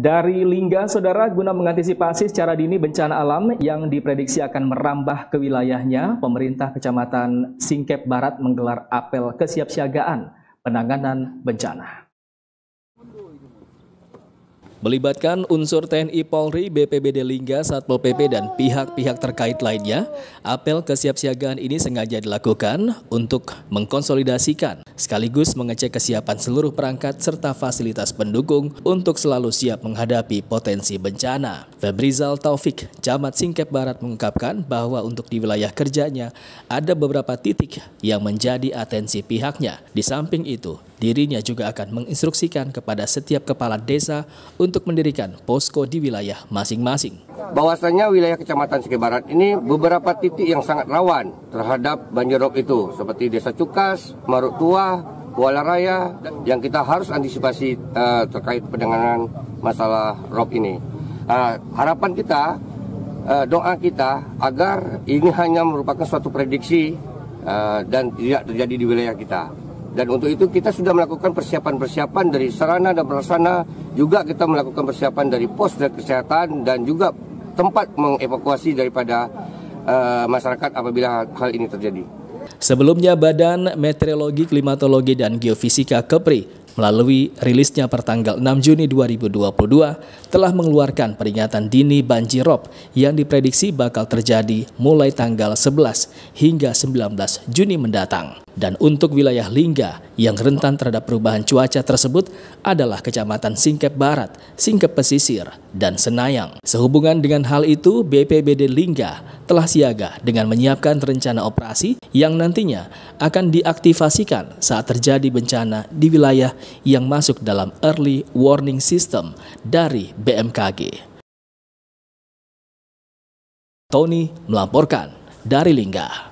Dari Lingga, saudara, guna mengantisipasi secara dini bencana alam yang diprediksi akan merambah ke wilayahnya, pemerintah Kecamatan Singkep Barat menggelar apel kesiapsiagaan penanganan bencana. Melibatkan unsur TNI Polri, BPBD Lingga, Satpol PP, dan pihak-pihak terkait lainnya, apel kesiapsiagaan ini sengaja dilakukan untuk mengkonsolidasikan sekaligus mengecek kesiapan seluruh perangkat serta fasilitas pendukung untuk selalu siap menghadapi potensi bencana. Febrizal Taufik, Camat Singkep Barat mengungkapkan bahwa untuk di wilayah kerjanya ada beberapa titik yang menjadi atensi pihaknya. Di samping itu, dirinya juga akan menginstruksikan kepada setiap kepala desa untuk untuk mendirikan posko di wilayah masing-masing. Bahwasanya wilayah Kecamatan Sike Barat ini beberapa titik yang sangat rawan terhadap banjirop itu, seperti Desa Cukas, Marutua, Tua, Kuala Raya, yang kita harus antisipasi uh, terkait penanganan masalah rob ini. Uh, harapan kita, uh, doa kita agar ini hanya merupakan suatu prediksi uh, dan tidak terjadi di wilayah kita. Dan untuk itu kita sudah melakukan persiapan-persiapan dari sarana dan prasarana, juga kita melakukan persiapan dari pos dan kesehatan dan juga tempat mengevakuasi daripada uh, masyarakat apabila hal ini terjadi. Sebelumnya Badan Meteorologi, Klimatologi dan Geofisika Kepri melalui rilisnya pertanggal 6 Juni 2022 telah mengeluarkan peringatan dini banjirop yang diprediksi bakal terjadi mulai tanggal 11 hingga 19 Juni mendatang. Dan untuk wilayah Lingga yang rentan terhadap perubahan cuaca tersebut adalah Kecamatan Singkep Barat, Singkep Pesisir, dan Senayang. Sehubungan dengan hal itu, BPBD Lingga telah siaga dengan menyiapkan rencana operasi yang nantinya akan diaktifasikan saat terjadi bencana di wilayah yang masuk dalam Early Warning System dari BMKG. Tony melaporkan dari Lingga.